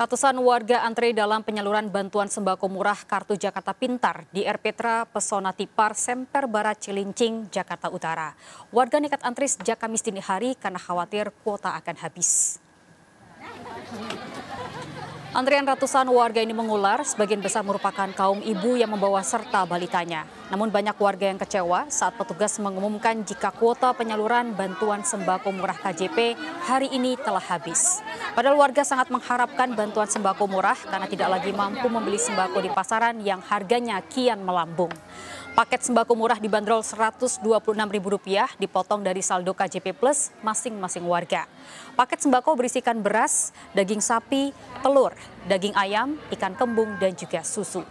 Ratusan warga antre dalam penyaluran bantuan sembako murah Kartu Jakarta Pintar di Erpetra Pesona Tipar, Semper Barat, Cilincing, Jakarta Utara. Warga nekat antre sejak Kamis dini hari karena khawatir kuota akan habis. Antrian ratusan warga ini mengular, sebagian besar merupakan kaum ibu yang membawa serta balitanya. Namun banyak warga yang kecewa saat petugas mengumumkan jika kuota penyaluran bantuan sembako murah KJP hari ini telah habis. Padahal warga sangat mengharapkan bantuan sembako murah karena tidak lagi mampu membeli sembako di pasaran yang harganya kian melambung. Paket sembako murah dibanderol Rp126.000 dipotong dari saldo KJP Plus masing-masing warga. Paket sembako berisikan beras, daging sapi, telur, daging ayam, ikan kembung, dan juga susu.